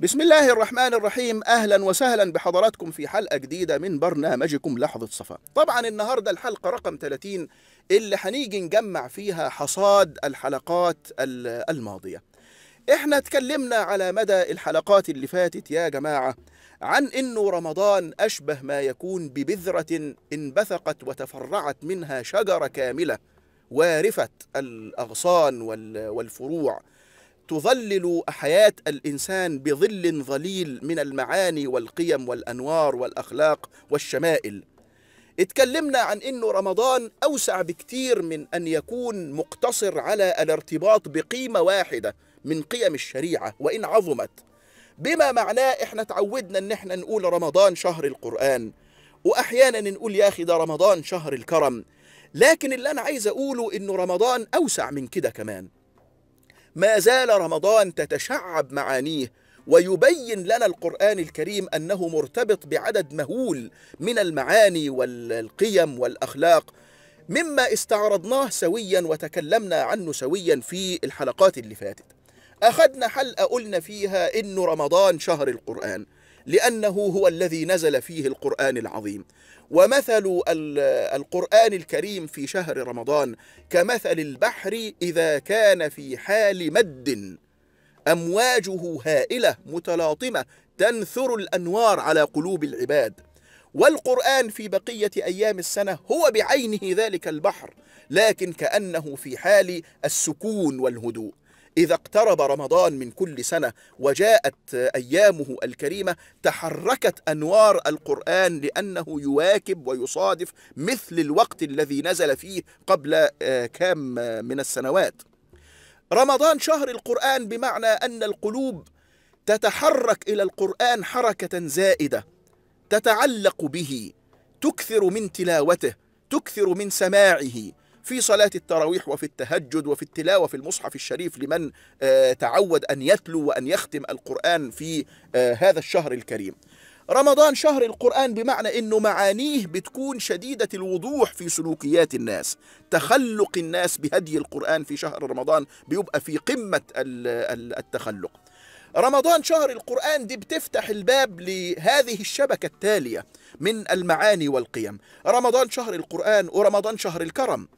بسم الله الرحمن الرحيم اهلا وسهلا بحضراتكم في حلقه جديده من برنامجكم لحظه صفاء طبعا النهارده الحلقه رقم 30 اللي هنيجي نجمع فيها حصاد الحلقات الماضيه احنا اتكلمنا على مدى الحلقات اللي فاتت يا جماعه عن انه رمضان اشبه ما يكون ببذره انبثقت وتفرعت منها شجره كامله وارفت الاغصان والفروع تظلل حياة الإنسان بظل ظليل من المعاني والقيم والأنوار والأخلاق والشمائل اتكلمنا عن أنه رمضان أوسع بكتير من أن يكون مقتصر على الارتباط بقيمة واحدة من قيم الشريعة وإن عظمت بما معناه إحنا تعودنا أن إحنا نقول رمضان شهر القرآن وأحيانا نقول يا أخي ده رمضان شهر الكرم لكن اللي أنا عايز أقوله أنه رمضان أوسع من كده كمان ما زال رمضان تتشعب معانيه ويبين لنا القرآن الكريم أنه مرتبط بعدد مهول من المعاني والقيم والأخلاق مما استعرضناه سويا وتكلمنا عنه سويا في الحلقات اللي فاتت أخذنا حلقة قلنا فيها إن رمضان شهر القرآن لأنه هو الذي نزل فيه القرآن العظيم ومثل القرآن الكريم في شهر رمضان كمثل البحر إذا كان في حال مد أمواجه هائلة متلاطمة تنثر الأنوار على قلوب العباد والقرآن في بقية أيام السنة هو بعينه ذلك البحر لكن كأنه في حال السكون والهدوء إذا اقترب رمضان من كل سنة وجاءت أيامه الكريمة تحركت أنوار القرآن لأنه يواكب ويصادف مثل الوقت الذي نزل فيه قبل آه، كام آه، من السنوات رمضان شهر القرآن بمعنى أن القلوب تتحرك إلى القرآن حركة زائدة تتعلق به تكثر من تلاوته تكثر من سماعه في صلاة التراويح وفي التهجد وفي التلاوة في المصحف الشريف لمن آه، تعود أن يتلو وأن يختم القرآن في آه، هذا الشهر الكريم رمضان شهر القرآن بمعنى أنه معانيه بتكون شديدة الوضوح في سلوكيات الناس تخلق الناس بهدي القرآن في شهر رمضان بيبقى في قمة التخلق رمضان شهر القرآن دي بتفتح الباب لهذه الشبكة التالية من المعاني والقيم رمضان شهر القرآن ورمضان شهر الكرم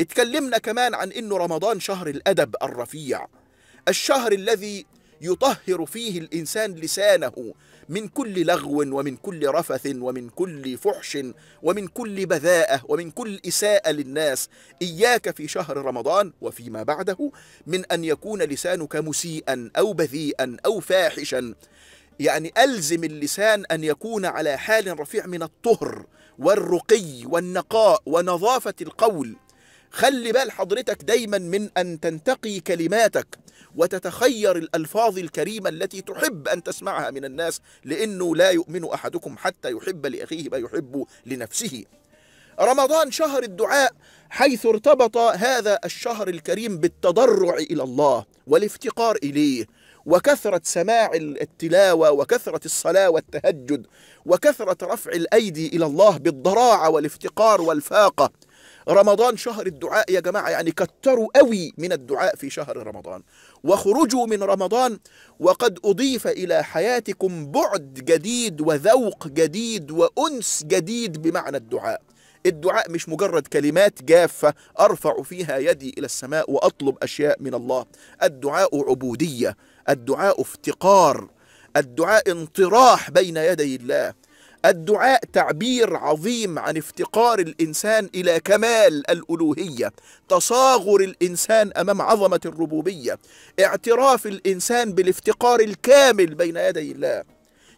اتكلمنا كمان عن انه رمضان شهر الادب الرفيع الشهر الذي يطهر فيه الانسان لسانه من كل لغو ومن كل رفث ومن كل فحش ومن كل بذاءه ومن كل اساءه للناس اياك في شهر رمضان وفيما بعده من ان يكون لسانك مسيئا او بذيئا او فاحشا يعني الزم اللسان ان يكون على حال رفيع من الطهر والرقي والنقاء ونظافه القول خلي بال حضرتك دايما من أن تنتقي كلماتك وتتخير الألفاظ الكريمة التي تحب أن تسمعها من الناس لأنه لا يؤمن أحدكم حتى يحب لأخيه ما يحب لنفسه رمضان شهر الدعاء حيث ارتبط هذا الشهر الكريم بالتضرع إلى الله والافتقار إليه وكثرة سماع التلاوة وكثرة الصلاة والتهجد وكثرة رفع الأيدي إلى الله بالضراعة والافتقار والفاقة رمضان شهر الدعاء يا جماعة يعني كتروا قوي من الدعاء في شهر رمضان واخرجوا من رمضان وقد أضيف إلى حياتكم بعد جديد وذوق جديد وأنس جديد بمعنى الدعاء الدعاء مش مجرد كلمات جافة أرفع فيها يدي إلى السماء وأطلب أشياء من الله الدعاء عبودية الدعاء افتقار الدعاء انطراح بين يدي الله الدعاء تعبير عظيم عن افتقار الانسان الى كمال الالوهيه تصاغر الانسان امام عظمه الربوبيه اعتراف الانسان بالافتقار الكامل بين يدي الله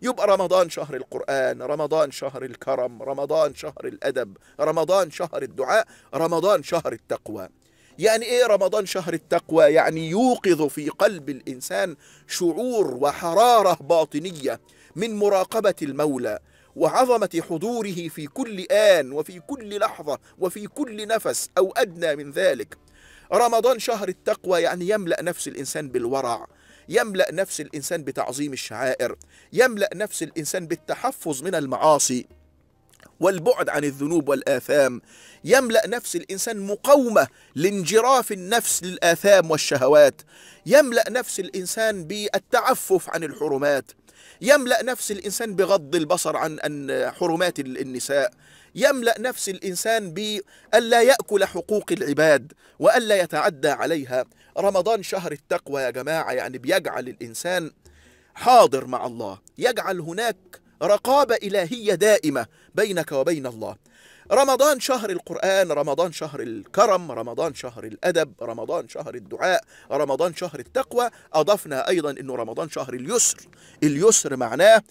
يبقى رمضان شهر القرآن رمضان شهر الكرم رمضان شهر الأدب رمضان شهر الدعاء رمضان شهر التقوى يعني ايه رمضان شهر التقوى يعني يوقظ في قلب الانسان شعور وحراره باطنيه من مراقبه المولى وعظمة حضوره في كل آن وفي كل لحظة وفي كل نفس أو أدنى من ذلك رمضان شهر التقوى يعني يملأ نفس الإنسان بالورع يملأ نفس الإنسان بتعظيم الشعائر يملأ نفس الإنسان بالتحفظ من المعاصي والبعد عن الذنوب والآثام يملأ نفس الإنسان مقاومة لانجراف النفس للآثام والشهوات يملأ نفس الإنسان بالتعفف عن الحرمات يملأ نفس الإنسان بغض البصر عن أن حرمات النساء يملأ نفس الإنسان بألا يأكل حقوق العباد وألا يتعدى عليها رمضان شهر التقوى يا جماعة يعني بيجعل الإنسان حاضر مع الله يجعل هناك رقابة إلهية دائمة بينك وبين الله رمضان شهر القرآن رمضان شهر الكرم رمضان شهر الأدب رمضان شهر الدعاء رمضان شهر التقوى أضفنا أيضا أنه رمضان شهر اليسر اليسر معناه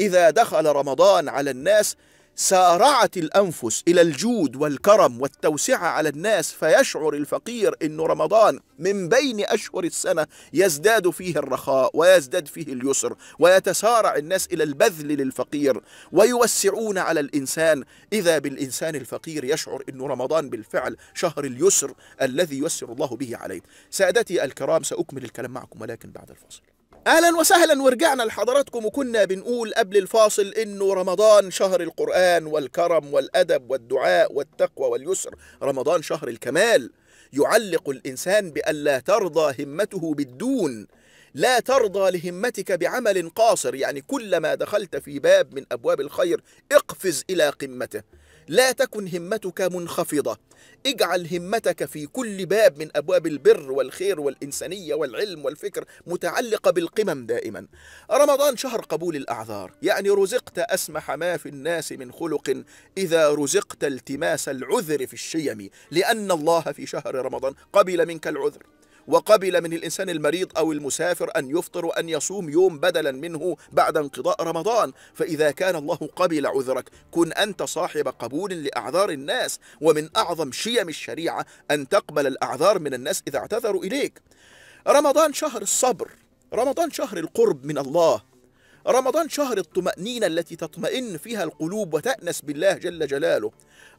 إذا دخل رمضان على الناس سارعت الأنفس إلى الجود والكرم والتوسعة على الناس فيشعر الفقير أن رمضان من بين أشهر السنة يزداد فيه الرخاء ويزداد فيه اليسر ويتسارع الناس إلى البذل للفقير ويوسعون على الإنسان إذا بالإنسان الفقير يشعر أن رمضان بالفعل شهر اليسر الذي يسر الله به عليه سادتي الكرام سأكمل الكلام معكم ولكن بعد الفاصل اهلا وسهلا ورجعنا لحضراتكم وكنا بنقول قبل الفاصل انه رمضان شهر القران والكرم والادب والدعاء والتقوى واليسر رمضان شهر الكمال يعلق الانسان بالا ترضى همته بالدون لا ترضى لهمتك بعمل قاصر يعني كلما دخلت في باب من ابواب الخير اقفز الى قمته لا تكن همتك منخفضة اجعل همتك في كل باب من أبواب البر والخير والإنسانية والعلم والفكر متعلقة بالقمم دائما رمضان شهر قبول الأعذار يعني رزقت أسمح ما في الناس من خلق إذا رزقت التماس العذر في الشيم لأن الله في شهر رمضان قبل منك العذر وقبل من الإنسان المريض أو المسافر أن يفطر وأن يصوم يوم بدلا منه بعد انقضاء رمضان فإذا كان الله قبل عذرك كن أنت صاحب قبول لأعذار الناس ومن أعظم شيم الشريعة أن تقبل الأعذار من الناس إذا اعتذروا إليك رمضان شهر الصبر رمضان شهر القرب من الله رمضان شهر الطمأنينة التي تطمئن فيها القلوب وتأنس بالله جل جلاله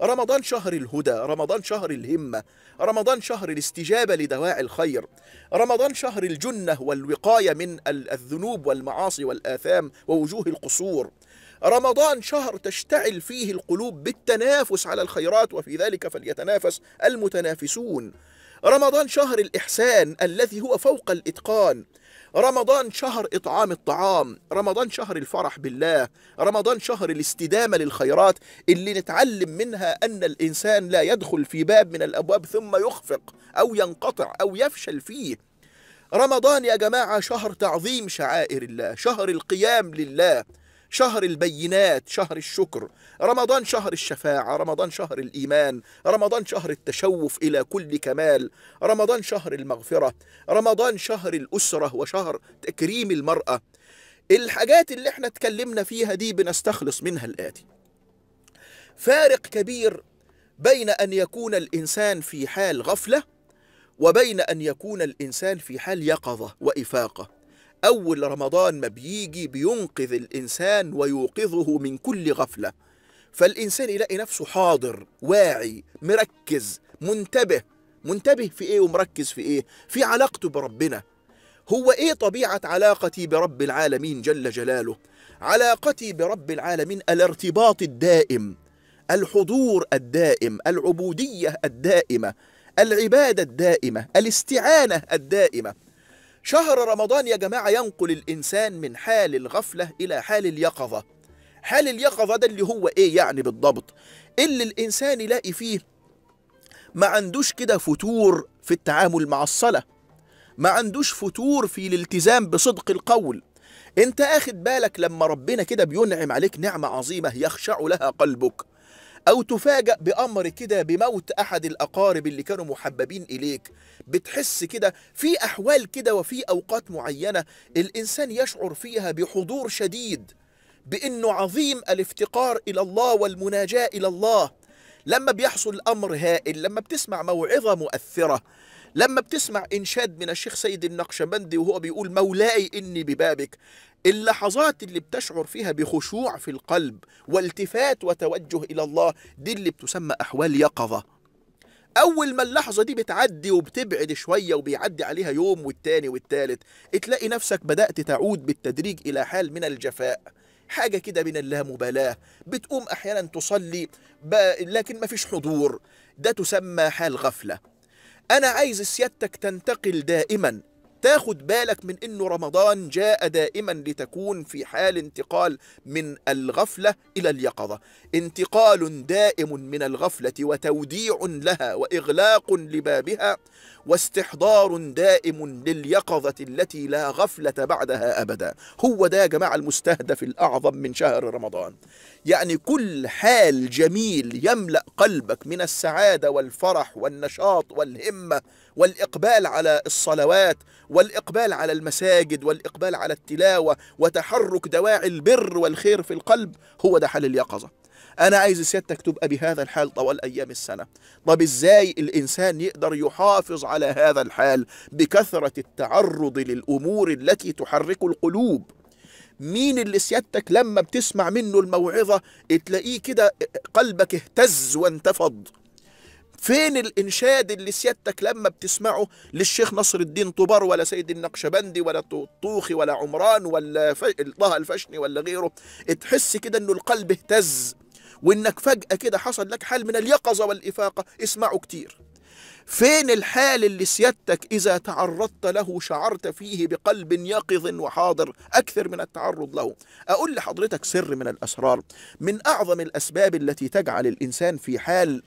رمضان شهر الهدى رمضان شهر الهمة رمضان شهر الاستجابة لدواعي الخير رمضان شهر الجنة والوقاية من الذنوب والمعاصي والآثام ووجوه القصور رمضان شهر تشتعل فيه القلوب بالتنافس على الخيرات وفي ذلك فليتنافس المتنافسون رمضان شهر الإحسان الذي هو فوق الإتقان رمضان شهر إطعام الطعام رمضان شهر الفرح بالله رمضان شهر الاستدامة للخيرات اللي نتعلم منها أن الإنسان لا يدخل في باب من الأبواب ثم يخفق أو ينقطع أو يفشل فيه رمضان يا جماعة شهر تعظيم شعائر الله شهر القيام لله شهر البينات شهر الشكر رمضان شهر الشفاعة رمضان شهر الإيمان رمضان شهر التشوف إلى كل كمال رمضان شهر المغفرة رمضان شهر الأسرة وشهر تكريم المرأة الحاجات اللي احنا اتكلمنا فيها دي بنستخلص منها الآتي فارق كبير بين أن يكون الإنسان في حال غفلة وبين أن يكون الإنسان في حال يقظة وإفاقة أول رمضان ما بيجي بينقذ الإنسان ويوقظه من كل غفلة فالإنسان يلاقي نفسه حاضر واعي مركز منتبه منتبه في إيه ومركز في إيه في علاقته بربنا هو إيه طبيعة علاقتي برب العالمين جل جلاله علاقتي برب العالمين الارتباط الدائم الحضور الدائم العبودية الدائمة العبادة الدائمة الاستعانة الدائمة شهر رمضان يا جماعة ينقل الإنسان من حال الغفلة إلى حال اليقظة حال اليقظة ده اللي هو إيه يعني بالضبط اللي الإنسان يلاقي فيه ما عندوش كده فتور في التعامل مع الصلاة ما عندوش فتور في الالتزام بصدق القول انت اخد بالك لما ربنا كده بينعم عليك نعمة عظيمة يخشع لها قلبك أو تفاجأ بأمر كده بموت أحد الأقارب اللي كانوا محببين إليك بتحس كده في أحوال كده وفي أوقات معينة الإنسان يشعر فيها بحضور شديد بأنه عظيم الافتقار إلى الله والمناجاة إلى الله لما بيحصل أمر هائل لما بتسمع موعظة مؤثرة لما بتسمع إنشاد من الشيخ سيد النقشبندي وهو بيقول مولاي إني ببابك اللحظات اللي بتشعر فيها بخشوع في القلب والتفات وتوجه إلى الله دي اللي بتسمى أحوال يقظة أول ما اللحظة دي بتعدي وبتبعد شوية وبيعدي عليها يوم والتاني والتالت تلاقي نفسك بدأت تعود بالتدريج إلى حال من الجفاء حاجة كده من اللامبالاة بتقوم أحيانا تصلي لكن ما فيش حضور ده تسمى حال غفلة أنا عايز سيادتك تنتقل دائما تاخد بالك من أنه رمضان جاء دائما لتكون في حال انتقال من الغفلة إلى اليقظة انتقال دائم من الغفلة وتوديع لها وإغلاق لبابها واستحضار دائم لليقظة التي لا غفلة بعدها أبدا هو ده يا جماعة المستهدف الأعظم من شهر رمضان يعني كل حال جميل يملأ قلبك من السعادة والفرح والنشاط والهمة والإقبال على الصلوات والإقبال على المساجد والإقبال على التلاوة وتحرك دواعي البر والخير في القلب هو ده حال اليقظة انا عايز سيادتك تبقى بهذا الحال طوال ايام السنه طب ازاي الانسان يقدر يحافظ على هذا الحال بكثره التعرض للامور التي تحرك القلوب مين اللي سيادتك لما بتسمع منه الموعظه تلاقيه كده قلبك اهتز وانتفض فين الإنشاد اللي سيادتك لما بتسمعه للشيخ نصر الدين طبر ولا سيد النقشبندي ولا طوخي ولا عمران ولا طه الفشني ولا غيره تحس كده إنه القلب اهتز وانك فجأة كده حصل لك حال من اليقظة والإفاقة اسمعوا كتير فين الحال اللي سيادتك إذا تعرضت له شعرت فيه بقلب يقظ وحاضر أكثر من التعرض له أقول لحضرتك سر من الأسرار من أعظم الأسباب التي تجعل الإنسان في حال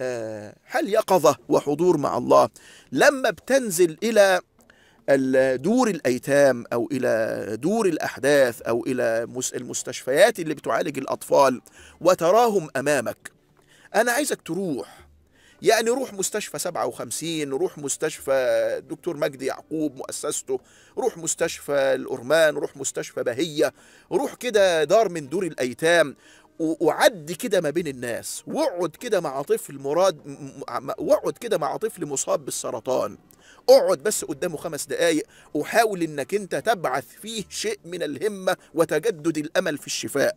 آه، حال يقظة وحضور مع الله لما بتنزل إلى دور الايتام او الى دور الاحداث او الى المستشفيات اللي بتعالج الاطفال وتراهم امامك انا عايزك تروح يعني روح مستشفى 57 روح مستشفى دكتور مجدي يعقوب مؤسسته روح مستشفى الأرمان روح مستشفى بهية روح كده دار من دور الأيتام وعد كده ما بين الناس واقعد كده مع طفل مراد واقعد كده مع طفل مصاب بالسرطان اقعد بس قدامه خمس دقايق وحاول انك انت تبعث فيه شيء من الهمه وتجدد الامل في الشفاء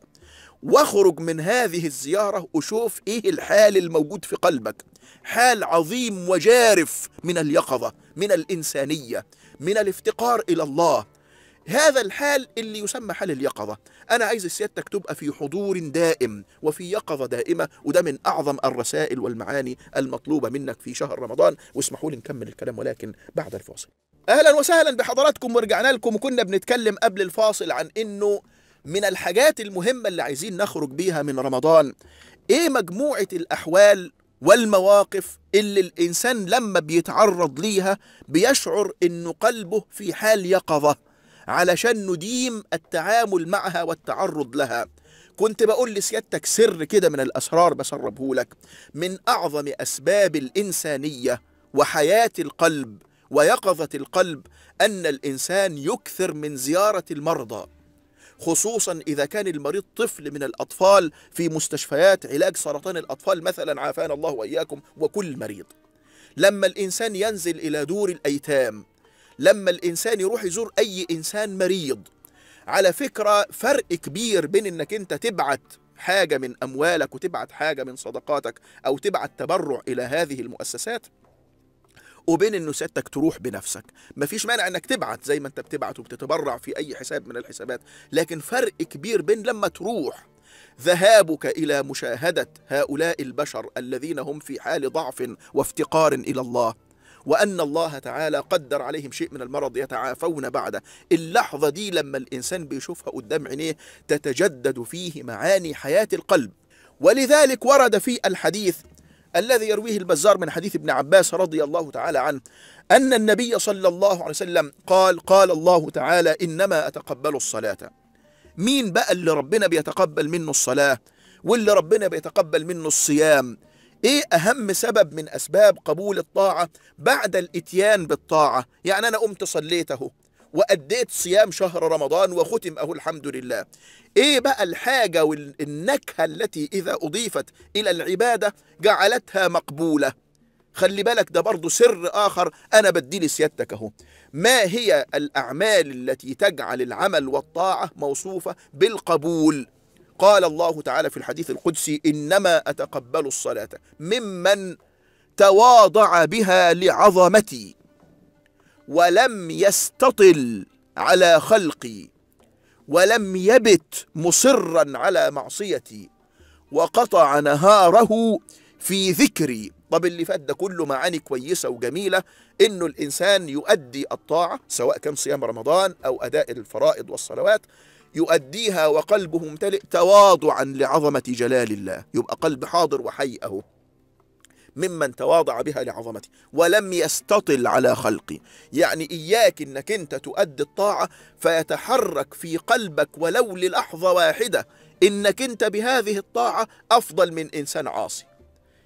واخرج من هذه الزياره وشوف ايه الحال الموجود في قلبك حال عظيم وجارف من اليقظه من الانسانيه من الافتقار الى الله هذا الحال اللي يسمى حال اليقظة أنا عايز سيادتك تبقى في حضور دائم وفي يقظة دائمة وده من أعظم الرسائل والمعاني المطلوبة منك في شهر رمضان واسمحوا لي نكمل الكلام ولكن بعد الفاصل أهلا وسهلا بحضراتكم ورجعنا لكم وكنا بنتكلم قبل الفاصل عن أنه من الحاجات المهمة اللي عايزين نخرج بيها من رمضان إيه مجموعة الأحوال والمواقف اللي الإنسان لما بيتعرض ليها بيشعر إنه قلبه في حال يقظة علشان نديم التعامل معها والتعرض لها كنت بقول لسيادتك سر كده من الأسرار بسربه لك من أعظم أسباب الإنسانية وحياة القلب ويقظة القلب أن الإنسان يكثر من زيارة المرضى خصوصا إذا كان المريض طفل من الأطفال في مستشفيات علاج سرطان الأطفال مثلا عافانا الله وإياكم وكل مريض لما الإنسان ينزل إلى دور الأيتام لما الانسان يروح يزور اي انسان مريض على فكره فرق كبير بين انك انت تبعت حاجه من اموالك وتبعت حاجه من صدقاتك او تبعت تبرع الى هذه المؤسسات وبين انه سيادتك تروح بنفسك مفيش مانع انك تبعت زي ما انت بتبعت وبتتبرع في اي حساب من الحسابات لكن فرق كبير بين لما تروح ذهابك الى مشاهده هؤلاء البشر الذين هم في حال ضعف وافتقار الى الله وأن الله تعالى قدر عليهم شيء من المرض يتعافون بعده اللحظة دي لما الإنسان بيشوفها قدام عينيه تتجدد فيه معاني حياة القلب ولذلك ورد في الحديث الذي يرويه البزار من حديث ابن عباس رضي الله تعالى عنه أن النبي صلى الله عليه وسلم قال قال الله تعالى إنما أتقبل الصلاة مين بقى اللي ربنا بيتقبل منه الصلاة واللي ربنا بيتقبل منه الصيام ايه اهم سبب من اسباب قبول الطاعه بعد الاتيان بالطاعه يعني انا قمت صليت اهو وأديت صيام شهر رمضان وختم أهو الحمد لله إيه بقى الحاجة والنكهة التي إذا أضيفت إلى العبادة جعلتها مقبولة خلي بالك ده برضه سر آخر أنا بدي لسيادتك أهو ما هي الأعمال التي تجعل العمل والطاعة موصوفة بالقبول قال الله تعالى في الحديث القدسي إنما أتقبل الصلاة ممن تواضع بها لعظمتي ولم يستطل على خلقي ولم يبت مصرا على معصيتي وقطع نهاره في ذكري طب اللي فات ده كله معاني كويسة وجميلة إنه الإنسان يؤدي الطاعة سواء كان صيام رمضان أو أداء الفرائض والصلوات يؤديها وقلبه ممتلئ تواضعا لعظمة جلال الله يبقى قلب حاضر وحي أهو ممن تواضع بها لعظمته ولم يستطل على خلقي يعني إياك أنك أنت تؤدي الطاعة فيتحرك في قلبك ولو للحظة واحدة أنك أنت بهذه الطاعة أفضل من إنسان عاصي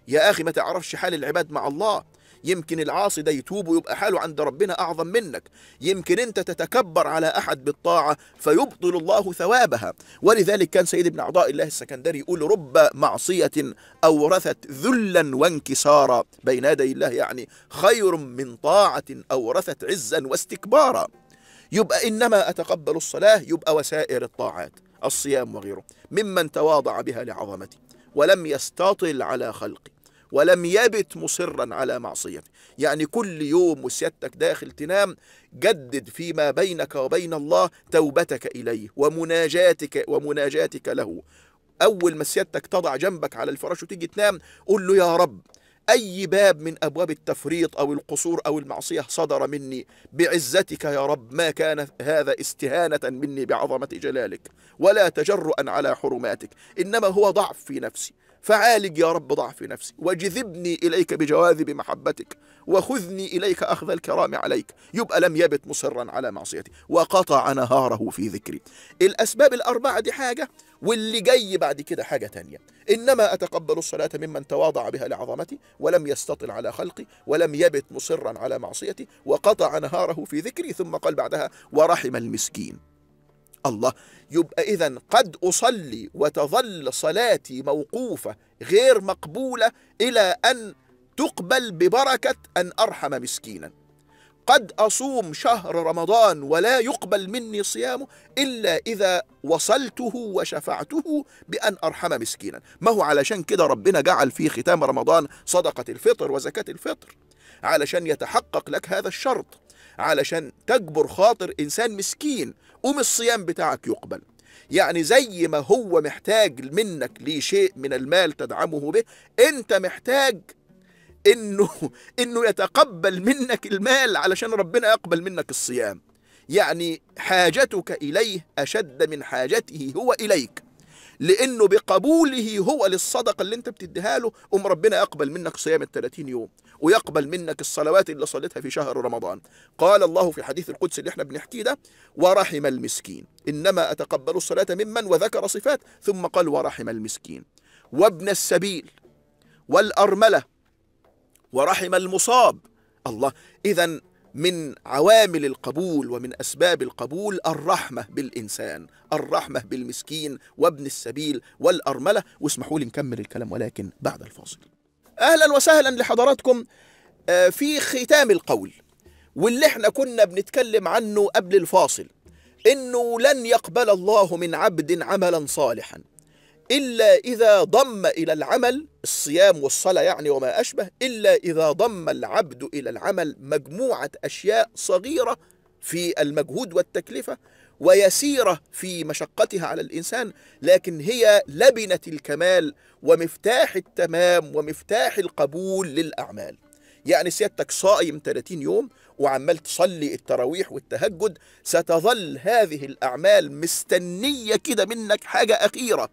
يا أخي ما تعرفش حال العباد مع الله يمكن العاصي ده يتوب ويبقى حاله عند ربنا أعظم منك يمكن أنت تتكبر على أحد بالطاعة فيبطل الله ثوابها ولذلك كان سيد ابن عطاء الله السكندري يقول رب معصية أورثت ذلا وانكسارا بين يدي الله يعني خير من طاعة أورثت عزا واستكبارا يبقى إنما أتقبل الصلاة يبقى وسائر الطاعات الصيام وغيره ممن تواضع بها لعظمتي ولم يستطل على خلقي ولم يبت مصرا على معصيته يعني كل يوم وسيادتك داخل تنام جدد فيما بينك وبين الله توبتك إليه ومناجاتك ومناجاتك له أول ما سيادتك تضع جنبك على الفراش وتيجي تنام قول له يا رب أي باب من أبواب التفريط أو القصور أو المعصية صدر مني بعزتك يا رب ما كان هذا استهانة مني بعظمة جلالك ولا تجرؤا على حرماتك إنما هو ضعف في نفسي فعالج يا رب ضعف نفسي وجذبني إليك بجواذب محبتك وخذني إليك أخذ الكرام عليك يبقى لم يبت مصرا على معصيتي وقطع نهاره في ذكري الأسباب الأربعة دي حاجة واللي جاي بعد كده حاجة تانية إنما أتقبل الصلاة ممن تواضع بها لعظمتي ولم يستطل على خلقي ولم يبت مصرا على معصيتي وقطع نهاره في ذكري ثم قال بعدها ورحم المسكين الله يبقى إذا قد أصلي وتظل صلاتي موقوفة غير مقبولة إلى أن تقبل ببركة أن أرحم مسكينا قد أصوم شهر رمضان ولا يقبل مني صيامه إلا إذا وصلته وشفعته بأن أرحم مسكينا ما هو علشان كده ربنا جعل في ختام رمضان صدقة الفطر وزكاة الفطر علشان يتحقق لك هذا الشرط علشان تجبر خاطر إنسان مسكين قوم الصيام بتاعك يقبل يعني زي ما هو محتاج منك لشيء من المال تدعمه به انت محتاج انه انه يتقبل منك المال علشان ربنا يقبل منك الصيام يعني حاجتك اليه اشد من حاجته هو اليك لانه بقبوله هو للصدقه اللي انت بتديها له قوم ربنا يقبل منك صيام ال 30 يوم ويقبل منك الصلوات اللي صليتها في شهر رمضان قال الله في الحديث القدسي اللي احنا بنحكيه ده ورحم المسكين انما اتقبل الصلاه ممن وذكر صفات ثم قال ورحم المسكين وابن السبيل والارمله ورحم المصاب الله اذا من عوامل القبول ومن أسباب القبول الرحمة بالإنسان الرحمة بالمسكين وابن السبيل والأرملة واسمحوا لي نكمل الكلام ولكن بعد الفاصل أهلا وسهلا لحضراتكم آه، في ختام القول واللي احنا كنا بنتكلم عنه قبل الفاصل انه لن يقبل الله من عبد عملا صالحا إلا إذا ضم إلى العمل الصيام والصلاة يعني وما أشبه إلا إذا ضم العبد إلى العمل مجموعة أشياء صغيرة في المجهود والتكلفة ويسيرة في مشقتها على الإنسان لكن هي لبنة الكمال ومفتاح التمام ومفتاح القبول للأعمال يعني سيادتك صائم 30 يوم وعمال تصلي التراويح والتهجد ستظل هذه الأعمال مستنية كده منك حاجة أخيرة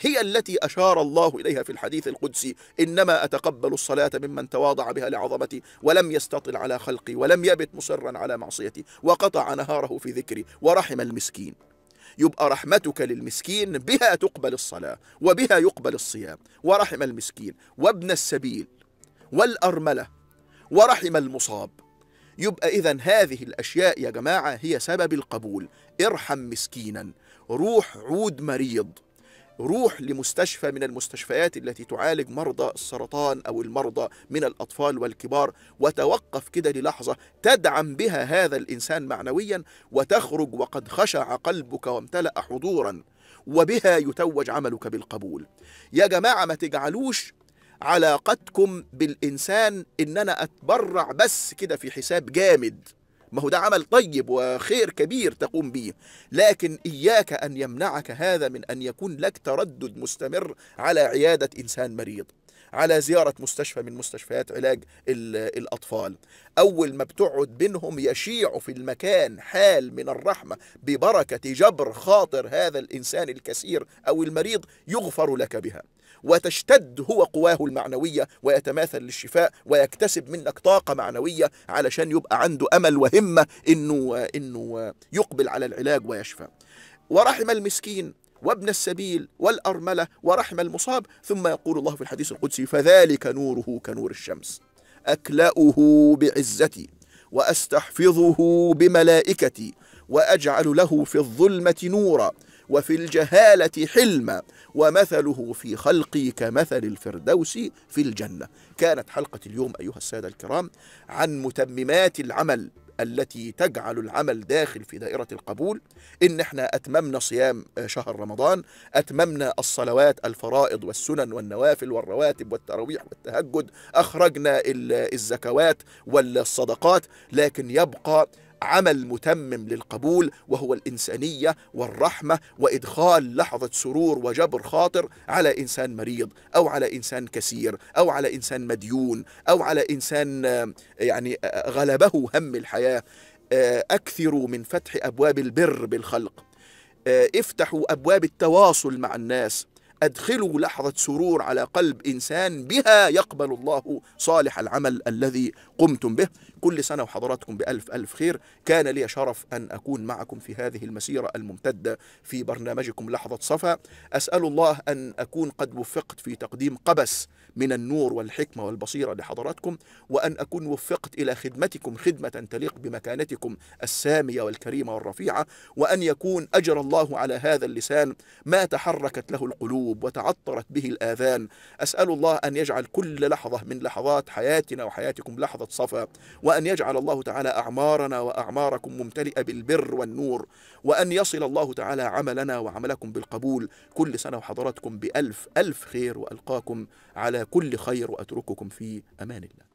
هي التي أشار الله إليها في الحديث القدسي إنما أتقبل الصلاة ممن تواضع بها لعظمتي ولم يستطل على خلقي ولم يبت مصرا على معصيتي وقطع نهاره في ذكري ورحم المسكين يبقى رحمتك للمسكين بها تقبل الصلاة وبها يقبل الصيام ورحم المسكين وابن السبيل والأرملة ورحم المصاب يبقى إذا هذه الأشياء يا جماعة هي سبب القبول ارحم مسكينا روح عود مريض روح لمستشفى من المستشفيات التي تعالج مرضى السرطان أو المرضى من الأطفال والكبار وتوقف كده للحظة تدعم بها هذا الإنسان معنويا وتخرج وقد خشع قلبك وامتلأ حضورا وبها يتوج عملك بالقبول يا جماعة ما تجعلوش علاقتكم بالإنسان إن أنا أتبرع بس كده في حساب جامد ما هو ده عمل طيب وخير كبير تقوم به لكن إياك أن يمنعك هذا من أن يكون لك تردد مستمر على عيادة إنسان مريض على زيارة مستشفى من مستشفيات علاج الأطفال أول ما بتقعد بينهم يشيع في المكان حال من الرحمة ببركة جبر خاطر هذا الإنسان الكثير أو المريض يغفر لك بها وتشتد هو قواه المعنوية ويتماثل للشفاء ويكتسب منك طاقة معنوية علشان يبقى عنده أمل وهمة إنه, إنه يقبل على العلاج ويشفى ورحم المسكين وابن السبيل والأرملة ورحم المصاب ثم يقول الله في الحديث القدسي فذلك نوره كنور الشمس أكلأه بعزتي وأستحفظه بملائكتي وأجعل له في الظلمة نورا وفي الجهالة حلما ومثله في خلقي كمثل الفردوس في الجنة كانت حلقة اليوم أيها السادة الكرام عن متممات العمل التي تجعل العمل داخل في دائرة القبول إن إحنا أتممنا صيام آه، شهر رمضان أتممنا الصلوات الفرائض والسنن والنوافل والرواتب والتراويح والتهجد أخرجنا الزكوات والصدقات لكن يبقى عمل متمم للقبول وهو الإنسانية والرحمة وإدخال لحظة سرور وجبر خاطر على إنسان مريض أو على إنسان كسير أو على إنسان مديون أو على إنسان آه، يعني آه، آه، غلبه هم الحياة أكثروا من فتح أبواب البر بالخلق افتحوا أبواب التواصل مع الناس أدخلوا لحظة سرور على قلب إنسان بها يقبل الله صالح العمل الذي قمتم به كل سنة وحضراتكم بألف ألف خير كان لي شرف أن أكون معكم في هذه المسيرة الممتدة في برنامجكم لحظة صفا أسأل الله أن أكون قد وفقت في تقديم قبس من النور والحكمة والبصيرة لحضراتكم وأن أكون وفقت إلى خدمتكم خدمة تليق بمكانتكم السامية والكريمة والرفيعة وأن يكون أجر الله على هذا اللسان ما تحركت له القلوب وتعطرت به الآذان أسأل الله أن يجعل كل لحظة من لحظات حياتنا وحياتكم لحظة صفا وأن يجعل الله تعالى أعمارنا وأعماركم ممتلئة بالبر والنور وأن يصل الله تعالى عملنا وعملكم بالقبول كل سنة وحضراتكم بألف ألف خير وألقاكم على كل خير وأترككم في أمان الله